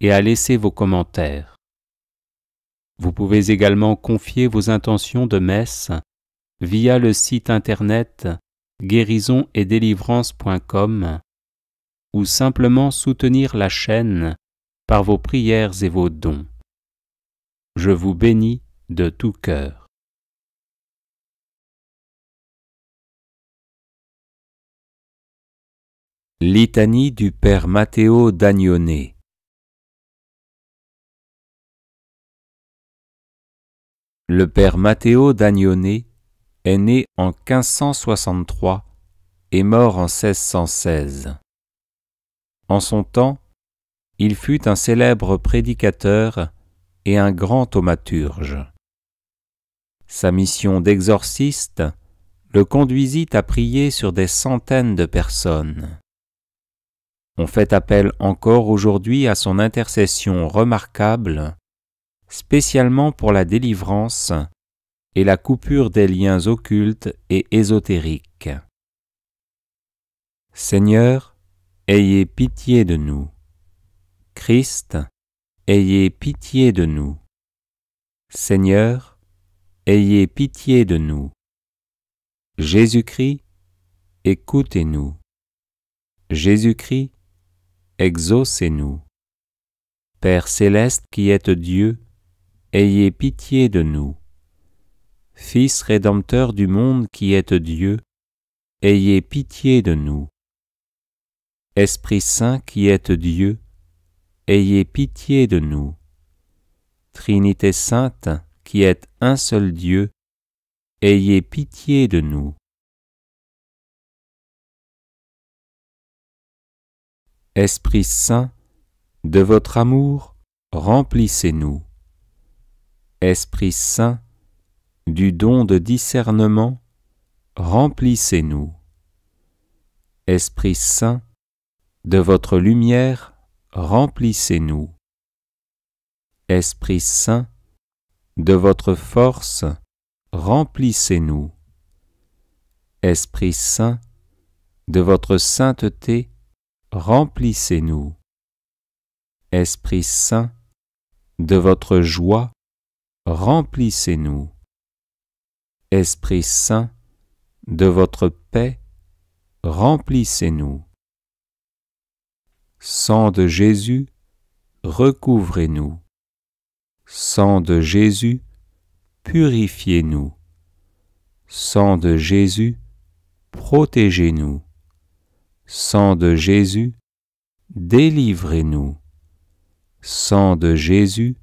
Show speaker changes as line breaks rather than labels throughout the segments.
et à laisser vos commentaires. Vous pouvez également confier vos intentions de messe via le site internet guérison et délivrance.com ou simplement soutenir la chaîne par vos prières et vos dons. Je vous bénis de tout cœur. Litanie du Père Matteo Dagnone Le père Matteo d'Agnone est né en 1563 et mort en 1616. En son temps, il fut un célèbre prédicateur et un grand thaumaturge. Sa mission d'exorciste le conduisit à prier sur des centaines de personnes. On fait appel encore aujourd'hui à son intercession remarquable spécialement pour la délivrance et la coupure des liens occultes et ésotériques. Seigneur, ayez pitié de nous. Christ, ayez pitié de nous. Seigneur, ayez pitié de nous. Jésus-Christ, écoutez-nous. Jésus-Christ, exaucez-nous. Père céleste qui êtes Dieu, Ayez pitié de nous. Fils rédempteur du monde qui êtes Dieu, ayez pitié de nous. Esprit Saint qui êtes Dieu, ayez pitié de nous. Trinité Sainte qui êtes un seul Dieu, ayez pitié de nous. Esprit Saint, de votre amour, remplissez-nous. Esprit Saint, du don de discernement, remplissez-nous. Esprit Saint, de votre lumière, remplissez-nous. Esprit Saint, de votre force, remplissez-nous. Esprit Saint, de votre sainteté, remplissez-nous. Esprit Saint, de votre joie, remplissez-nous, Esprit Saint, de votre paix, remplissez-nous. Sang de Jésus, recouvrez-nous. Sang de Jésus, purifiez-nous. Sang de Jésus, protégez-nous. Sang de Jésus, délivrez-nous. Sang de Jésus,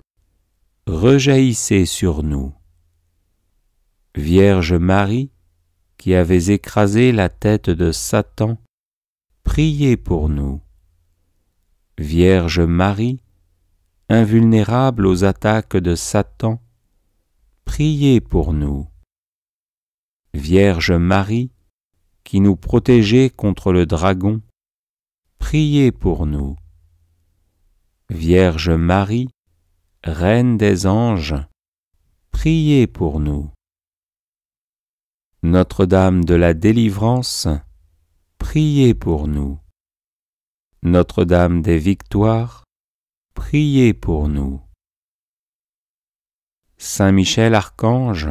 rejaillissez sur nous. Vierge Marie, qui avez écrasé la tête de Satan, priez pour nous. Vierge Marie, invulnérable aux attaques de Satan, priez pour nous. Vierge Marie, qui nous protégez contre le dragon, priez pour nous. Vierge Marie, Reine des anges, priez pour nous. Notre-Dame de la délivrance, priez pour nous. Notre-Dame des victoires, priez pour nous. Saint Michel Archange,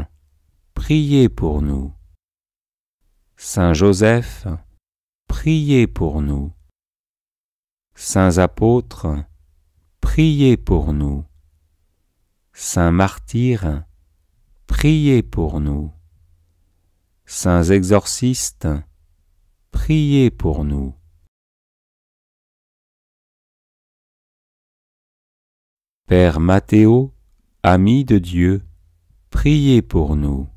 priez pour nous. Saint Joseph, priez pour nous. Saints apôtres, priez pour nous. Saint martyr, priez pour nous. Saints exorcistes, priez pour nous. Père Matteo, ami de Dieu, priez pour nous.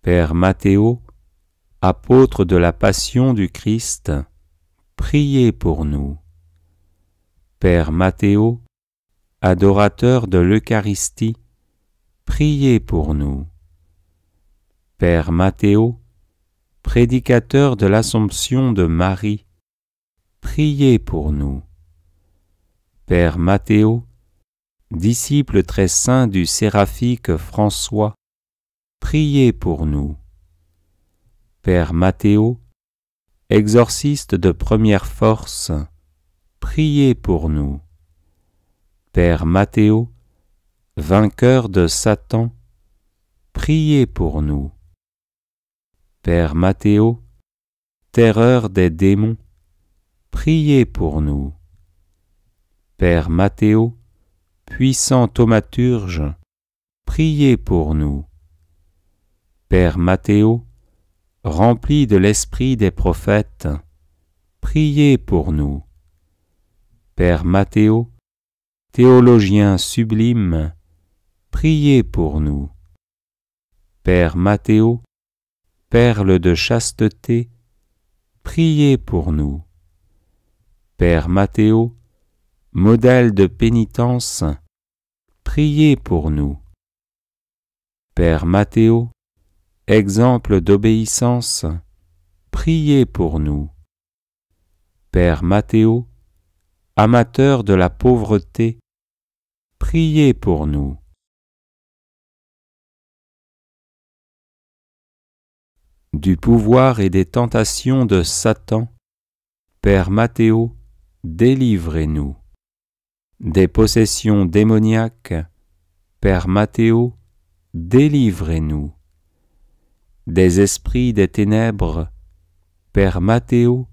Père Matthéo, apôtre de la Passion du Christ, priez pour nous. Père Mathéo, Adorateur de l'Eucharistie, priez pour nous. Père Mathéo, prédicateur de l'Assomption de Marie, priez pour nous. Père Mathéo, disciple très saint du séraphique François, priez pour nous. Père Mathéo, exorciste de première force, priez pour nous. Père Mathéo, vainqueur de Satan, priez pour nous. Père Matthéo, terreur des démons, priez pour nous. Père Matteo, puissant thaumaturge, priez pour nous. Père Matteo, rempli de l'esprit des prophètes, priez pour nous. Père Matteo théologien sublime, priez pour nous. Père Mathéo, perle de chasteté, priez pour nous. Père Mathéo, modèle de pénitence, priez pour nous. Père Mathéo, exemple d'obéissance, priez pour nous. Père Mathéo, amateur de la pauvreté, Priez pour nous. Du pouvoir et des tentations de Satan, Père Mathéo, délivrez-nous. Des possessions démoniaques, Père Mathéo, délivrez-nous. Des esprits des ténèbres, Père Mathéo,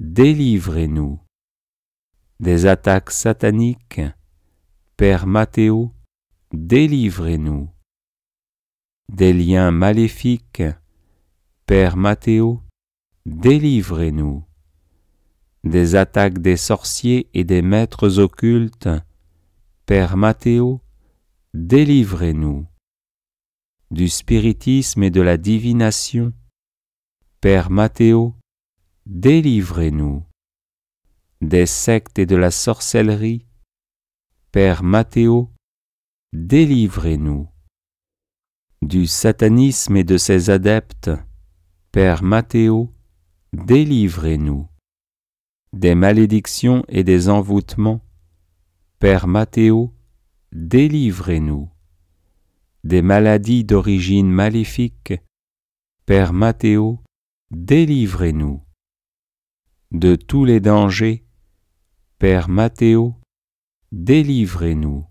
délivrez-nous. Des attaques sataniques, Père Mathéo, délivrez-nous des liens maléfiques. Père Mathéo, délivrez-nous des attaques des sorciers et des maîtres occultes. Père Mathéo, délivrez-nous du spiritisme et de la divination. Père Mathéo, délivrez-nous des sectes et de la sorcellerie. Père Mathéo, délivrez-nous du satanisme et de ses adeptes. Père Mathéo, délivrez-nous des malédictions et des envoûtements. Père Mathéo, délivrez-nous des maladies d'origine maléfique. Père Mathéo, délivrez-nous de tous les dangers. Père Mathéo, délivrez-nous.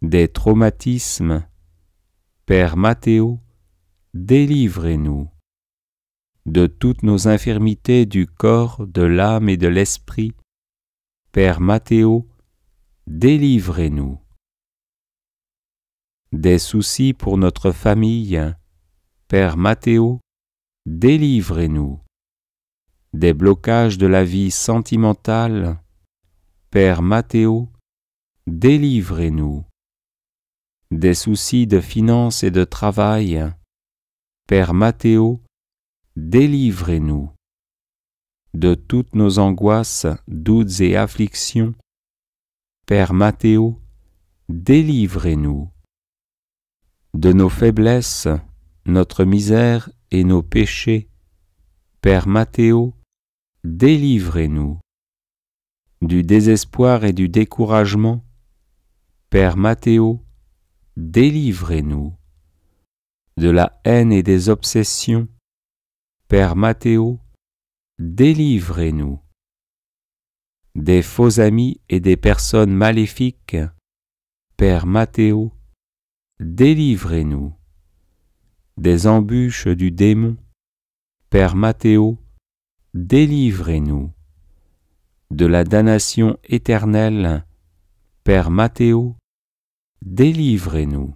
Des traumatismes, Père Mathéo, délivrez-nous. De toutes nos infirmités du corps, de l'âme et de l'esprit, Père Mathéo, délivrez-nous. Des soucis pour notre famille, Père Mathéo, délivrez-nous des blocages de la vie sentimentale, Père Mathéo, délivrez-nous. Des soucis de finances et de travail, Père Mathéo, délivrez-nous. De toutes nos angoisses, doutes et afflictions, Père Mathéo, délivrez-nous. De nos faiblesses, notre misère et nos péchés, Père Mathéo, délivrez-nous du désespoir et du découragement. Père Mathéo, délivrez-nous de la haine et des obsessions. Père Mathéo, délivrez-nous des faux amis et des personnes maléfiques. Père Mathéo, délivrez-nous des embûches du démon. Père Mathéo, délivrez-nous de la damnation éternelle. Père Matthéo, délivrez-nous.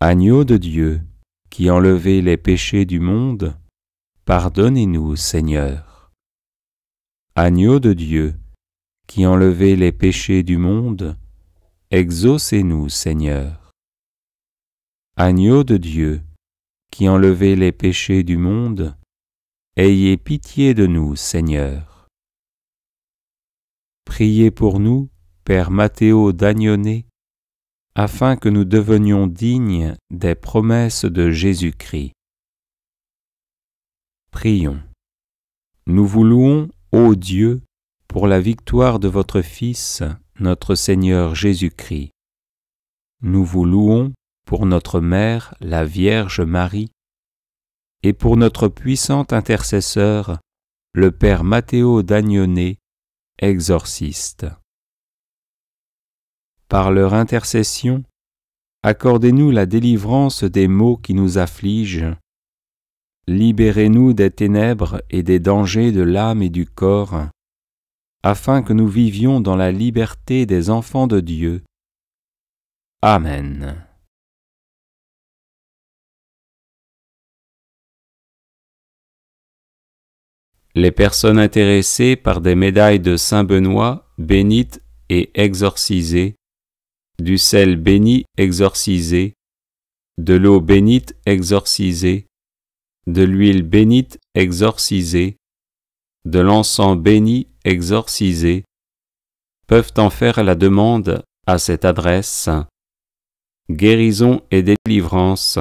Agneau de Dieu, qui enlevez les péchés du monde, pardonnez-nous, Seigneur. Agneau de Dieu, qui enlevez les péchés du monde, exaucez-nous, Seigneur. Agneau de Dieu, qui enlevez les péchés du monde, ayez pitié de nous, Seigneur. Priez pour nous, Père Mathéo dagnoné afin que nous devenions dignes des promesses de Jésus-Christ. Prions. Nous vous louons, ô Dieu, pour la victoire de votre Fils, notre Seigneur Jésus-Christ. Nous vous louons pour notre Mère, la Vierge Marie, et pour notre puissant intercesseur, le Père Matteo dagnoné, exorciste. Par leur intercession, accordez-nous la délivrance des maux qui nous affligent, libérez-nous des ténèbres et des dangers de l'âme et du corps, afin que nous vivions dans la liberté des enfants de Dieu. Amen. Les personnes intéressées par des médailles de Saint Benoît, bénites et exorcisées, du sel béni exorcisé, de l'eau bénite exorcisée, de l'huile bénite exorcisée, de l'encens béni exorcisé, peuvent en faire la demande à cette adresse guérison et délivrance